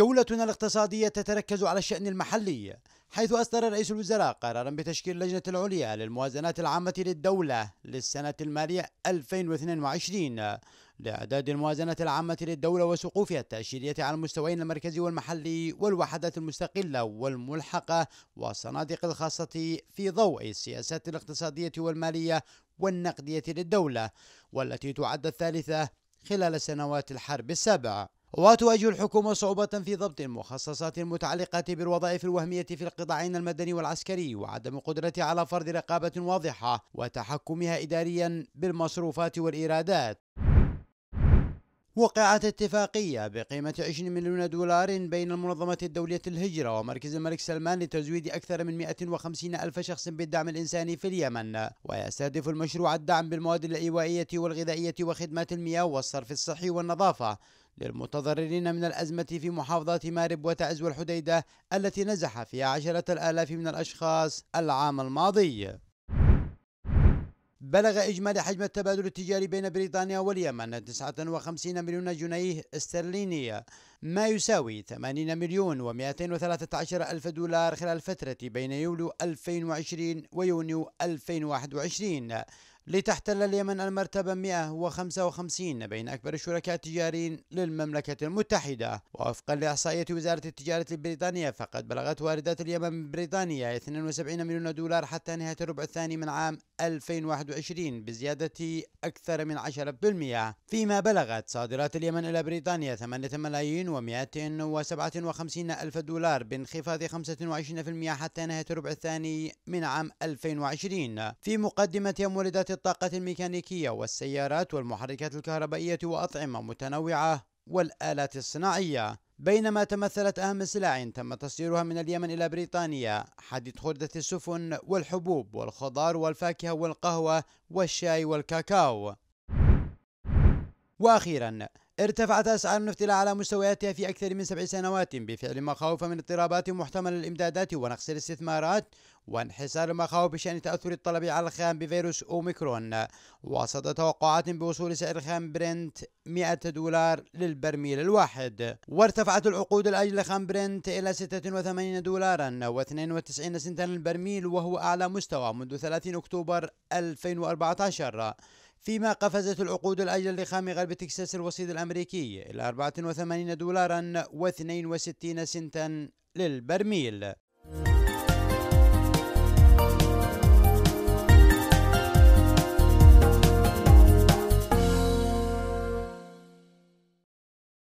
جولتنا الاقتصادية تتركز على الشأن المحلي حيث أصدر رئيس الوزراء قرارا بتشكيل اللجنة العليا للموازنات العامة للدولة للسنة المالية 2022 لإعداد الموازنات العامة للدولة وسقوفها التأشيرية على المستويين المركزي والمحلي والوحدات المستقلة والملحقة والصناديق الخاصة في ضوء السياسات الاقتصادية والمالية والنقدية للدولة والتي تعد الثالثة خلال سنوات الحرب السابعة وتواجه الحكومة صعوبة في ضبط المخصصات المتعلقة بالوظائف الوهمية في القطاعين المدني والعسكري وعدم القدرة على فرض رقابة واضحة وتحكمها إداريا بالمصروفات والإيرادات وقعت اتفاقية بقيمة 20 مليون دولار بين المنظمة الدولية للهجرة ومركز الملك سلمان لتزويد أكثر من 150 ألف شخص بالدعم الإنساني في اليمن ويستهدف المشروع الدعم بالمواد الإيوائية والغذائية وخدمات المياه والصرف الصحي والنظافة للمتضررين من الأزمة في محافظات مارب وتعز والحديدة التي نزح فيها عشرة الآلاف من الأشخاص العام الماضي بلغ إجمالي حجم التبادل التجاري بين بريطانيا واليمن 59 مليون جنيه استرليني ما يساوي 80 مليون و213 ألف دولار خلال الفترة بين يوليو 2020 ويونيو 2021 لتحتل اليمن المرتبة 155 بين أكبر الشركاء التجاريين للمملكة المتحدة ووفقا لإحصائية وزارة التجارة البريطانية فقد بلغت واردات اليمن من بريطانيا 72 مليون دولار حتى نهاية الربع الثاني من عام 2021 بزيادة أكثر من 10% فيما بلغت صادرات اليمن إلى بريطانيا 8 ملايين و257 ألف دولار بانخفاض 25% حتى نهاية الربع الثاني من عام 2020 في مقدمة يوم واردات الطاقة الميكانيكية والسيارات والمحركات الكهربائية وأطعمة متنوعة والآلات الصناعية بينما تمثلت أهم سلع تم تصديرها من اليمن إلى بريطانيا حديد خردة السفن والحبوب والخضار والفاكهة والقهوة والشاي والكاكاو وأخيرا ارتفعت أسعار النفط إلى أعلى مستوياتها في أكثر من سبع سنوات بفعل مخاوف من اضطرابات محتملة الإمدادات ونقص الاستثمارات وانحسار المخاوف بشأن تأثر الطلب على الخام بفيروس أوميكرون وسط توقعات بوصول سعر خام برنت 100 دولار للبرميل الواحد وارتفعت العقود الأجل خام برنت إلى 86 دولارا و92 سنتا للبرميل وهو أعلى مستوى منذ 30 أكتوبر 2014 فيما قفزت العقود الأجل لخام غرب تكساس الوسيط الأمريكي إلى 84 دولارا و62 سنتا للبرميل